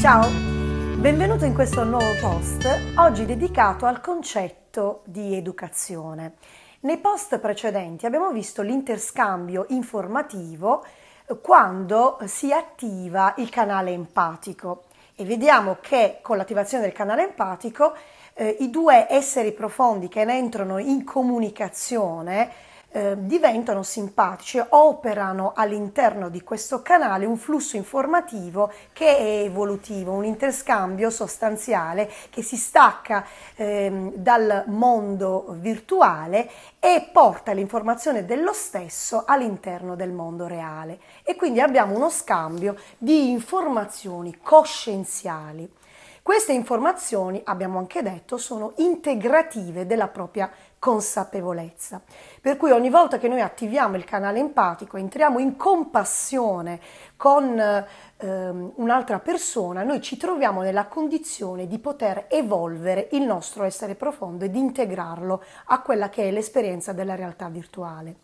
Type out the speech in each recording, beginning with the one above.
Ciao, benvenuto in questo nuovo post, oggi dedicato al concetto di educazione. Nei post precedenti abbiamo visto l'interscambio informativo eh, quando si attiva il canale empatico e vediamo che con l'attivazione del canale empatico eh, i due esseri profondi che entrano in comunicazione eh, diventano simpatici, operano all'interno di questo canale un flusso informativo che è evolutivo, un interscambio sostanziale che si stacca eh, dal mondo virtuale e porta l'informazione dello stesso all'interno del mondo reale. E quindi abbiamo uno scambio di informazioni coscienziali. Queste informazioni, abbiamo anche detto, sono integrative della propria vita consapevolezza. Per cui ogni volta che noi attiviamo il canale empatico, entriamo in compassione con ehm, un'altra persona, noi ci troviamo nella condizione di poter evolvere il nostro essere profondo e di integrarlo a quella che è l'esperienza della realtà virtuale.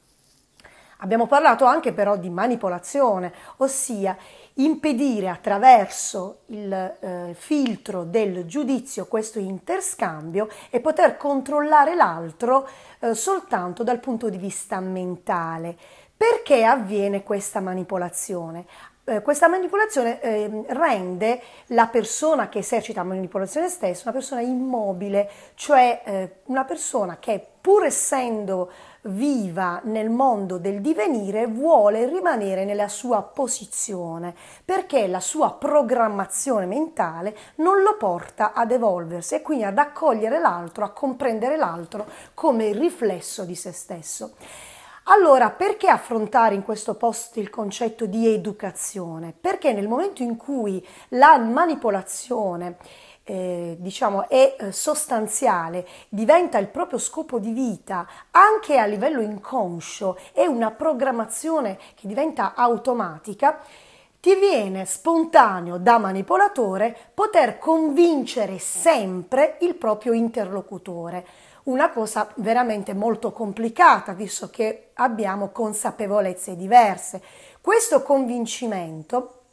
Abbiamo parlato anche però di manipolazione, ossia impedire attraverso il eh, filtro del giudizio questo interscambio e poter controllare l'altro eh, soltanto dal punto di vista mentale. Perché avviene questa manipolazione? Eh, questa manipolazione eh, rende la persona che esercita la manipolazione stessa una persona immobile, cioè eh, una persona che pur essendo viva nel mondo del divenire vuole rimanere nella sua posizione perché la sua programmazione mentale non lo porta ad evolversi e quindi ad accogliere l'altro, a comprendere l'altro come riflesso di se stesso. Allora, perché affrontare in questo post il concetto di educazione? Perché nel momento in cui la manipolazione eh, diciamo, è eh, sostanziale, diventa il proprio scopo di vita anche a livello inconscio, è una programmazione che diventa automatica, ti viene spontaneo da manipolatore poter convincere sempre il proprio interlocutore. Una cosa veramente molto complicata, visto che abbiamo consapevolezze diverse. Questo convincimento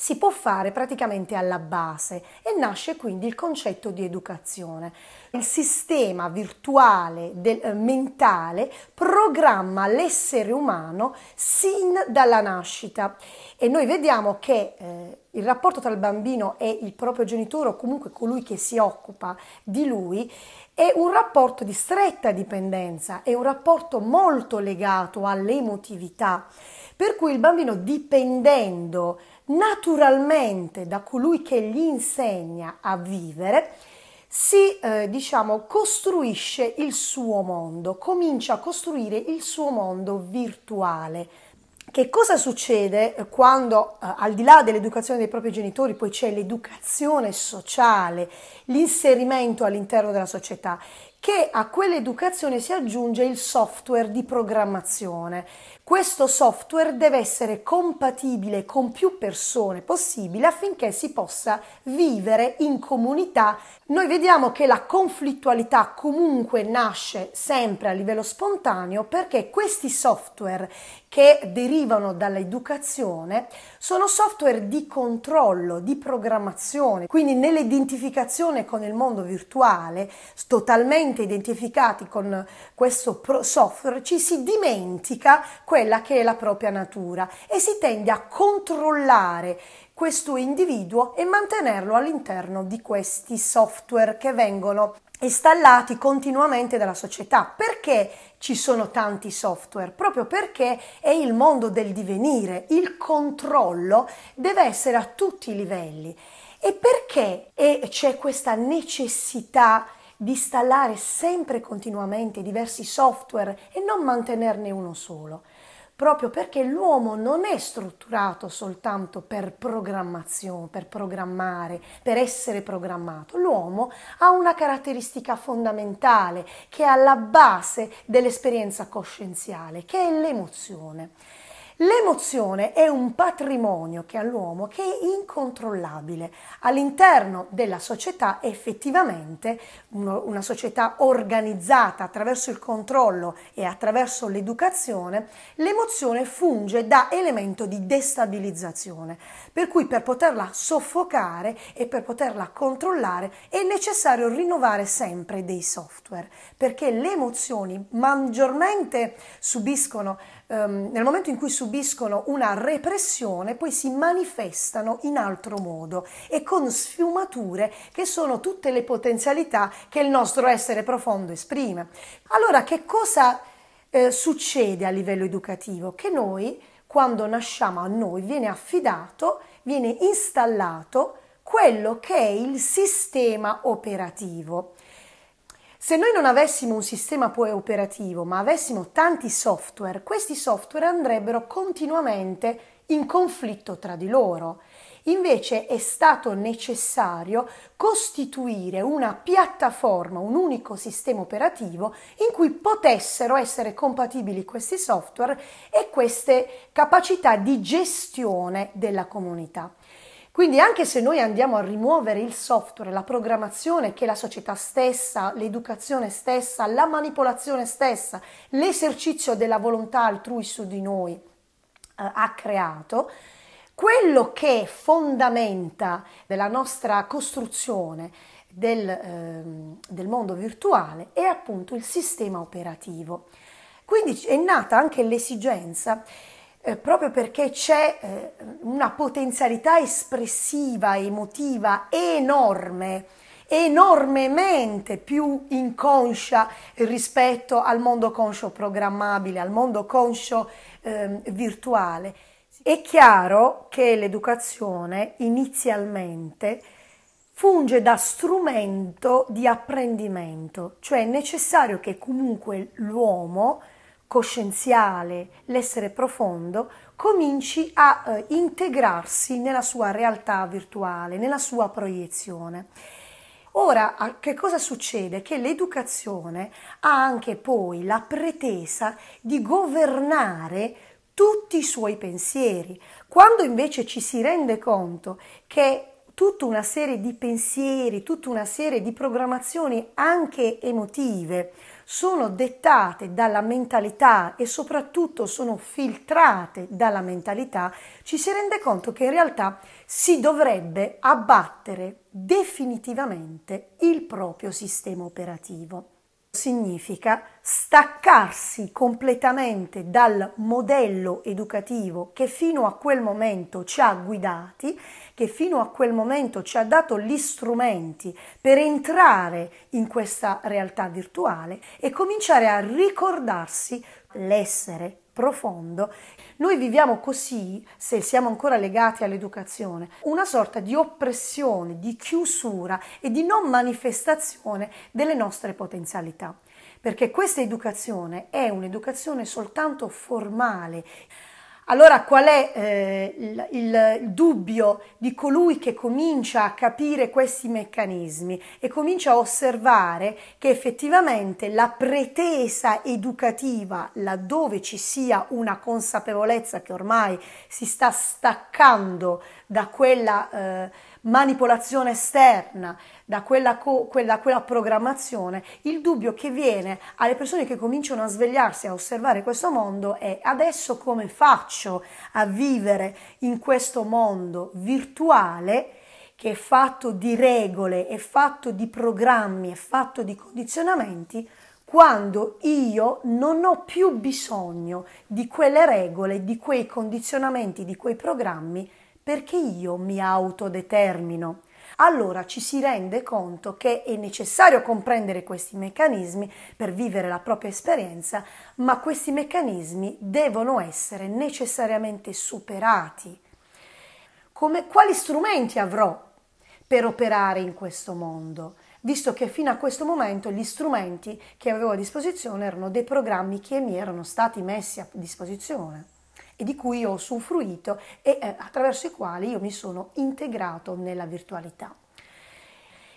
si può fare praticamente alla base e nasce quindi il concetto di educazione. Il sistema virtuale del, eh, mentale programma l'essere umano sin dalla nascita e noi vediamo che eh, il rapporto tra il bambino e il proprio genitore o comunque colui che si occupa di lui è un rapporto di stretta dipendenza, è un rapporto molto legato all'emotività per cui il bambino dipendendo naturalmente da colui che gli insegna a vivere, si eh, diciamo costruisce il suo mondo, comincia a costruire il suo mondo virtuale. Che cosa succede eh, quando, eh, al di là dell'educazione dei propri genitori, poi c'è l'educazione sociale, l'inserimento all'interno della società? che a quell'educazione si aggiunge il software di programmazione. Questo software deve essere compatibile con più persone possibile affinché si possa vivere in comunità. Noi vediamo che la conflittualità comunque nasce sempre a livello spontaneo perché questi software che derivano dall'educazione sono software di controllo, di programmazione, quindi nell'identificazione con il mondo virtuale totalmente facilmente identificati con questo software ci si dimentica quella che è la propria natura e si tende a controllare questo individuo e mantenerlo all'interno di questi software che vengono installati continuamente dalla società. Perché ci sono tanti software? Proprio perché è il mondo del divenire, il controllo deve essere a tutti i livelli. E perché e c'è questa necessità di installare sempre e continuamente diversi software e non mantenerne uno solo, proprio perché l'uomo non è strutturato soltanto per programmazione, per programmare, per essere programmato. L'uomo ha una caratteristica fondamentale che è alla base dell'esperienza coscienziale, che è l'emozione. L'emozione è un patrimonio che ha l'uomo che è incontrollabile. All'interno della società effettivamente una società organizzata attraverso il controllo e attraverso l'educazione, l'emozione funge da elemento di destabilizzazione, per cui per poterla soffocare e per poterla controllare è necessario rinnovare sempre dei software, perché le emozioni maggiormente subiscono ehm, nel momento in cui subiscono una repressione, poi si manifestano in altro modo e con sfumature che sono tutte le potenzialità che il nostro essere profondo esprime. Allora, che cosa eh, succede a livello educativo? Che noi, quando nasciamo a noi, viene affidato, viene installato quello che è il sistema operativo. Se noi non avessimo un sistema poi operativo, ma avessimo tanti software, questi software andrebbero continuamente in conflitto tra di loro. Invece è stato necessario costituire una piattaforma, un unico sistema operativo in cui potessero essere compatibili questi software e queste capacità di gestione della comunità. Quindi anche se noi andiamo a rimuovere il software, la programmazione che la società stessa, l'educazione stessa, la manipolazione stessa, l'esercizio della volontà altrui su di noi eh, ha creato, quello che fondamenta della nostra costruzione del, eh, del mondo virtuale è appunto il sistema operativo. Quindi è nata anche l'esigenza eh, proprio perché c'è eh, una potenzialità espressiva, emotiva enorme, enormemente più inconscia rispetto al mondo conscio programmabile, al mondo conscio eh, virtuale. È chiaro che l'educazione inizialmente funge da strumento di apprendimento, cioè è necessario che comunque l'uomo coscienziale, l'essere profondo, cominci a eh, integrarsi nella sua realtà virtuale, nella sua proiezione. Ora, che cosa succede? Che l'educazione ha anche poi la pretesa di governare tutti i suoi pensieri. Quando invece ci si rende conto che tutta una serie di pensieri, tutta una serie di programmazioni anche emotive sono dettate dalla mentalità e soprattutto sono filtrate dalla mentalità, ci si rende conto che in realtà si dovrebbe abbattere definitivamente il proprio sistema operativo significa staccarsi completamente dal modello educativo che fino a quel momento ci ha guidati, che fino a quel momento ci ha dato gli strumenti per entrare in questa realtà virtuale e cominciare a ricordarsi l'essere profondo. Noi viviamo così, se siamo ancora legati all'educazione, una sorta di oppressione, di chiusura e di non manifestazione delle nostre potenzialità, perché questa educazione è un'educazione soltanto formale. Allora qual è eh, il, il, dubbio di colui che comincia a capire questi meccanismi e comincia a osservare che effettivamente la pretesa educativa, laddove ci sia una consapevolezza che ormai si sta staccando da quella... Eh, manipolazione esterna, da quella, co- quella, quella programmazione, il dubbio che viene alle persone che cominciano a svegliarsi, a osservare questo mondo è adesso come faccio a vivere in questo mondo virtuale? che è fatto di regole, è fatto di programmi, è fatto di condizionamenti, quando io non ho più bisogno di quelle regole, di quei condizionamenti, di quei programmi perché io mi autodetermino. Allora ci si rende conto che è necessario comprendere questi meccanismi per vivere la propria esperienza, ma questi meccanismi devono essere necessariamente superati. Come, quali strumenti avrò per operare in questo mondo? visto che fino a questo momento gli strumenti che avevo a disposizione erano dei programmi che mi erano stati messi a disposizione e di cui ho usufruito e eh, attraverso i quali io mi sono integrato nella virtualità.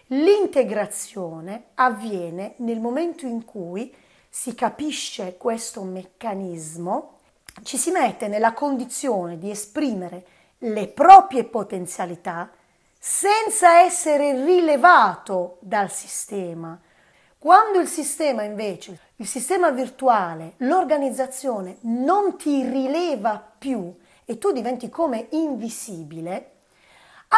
L'integrazione avviene nel momento in cui si capisce questo meccanismo, ci si mette nella condizione di esprimere le proprie potenzialità senza essere rilevato dal sistema, quando il sistema invece, il sistema virtuale, l'organizzazione non ti rileva più e tu diventi come invisibile,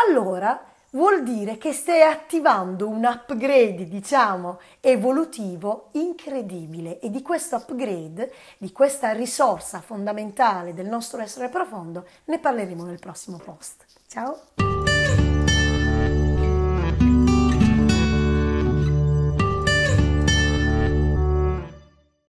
allora vuol dire che stai attivando un upgrade, diciamo, evolutivo incredibile e di questo upgrade, di questa risorsa fondamentale del nostro essere profondo, ne parleremo nel prossimo post. Ciao!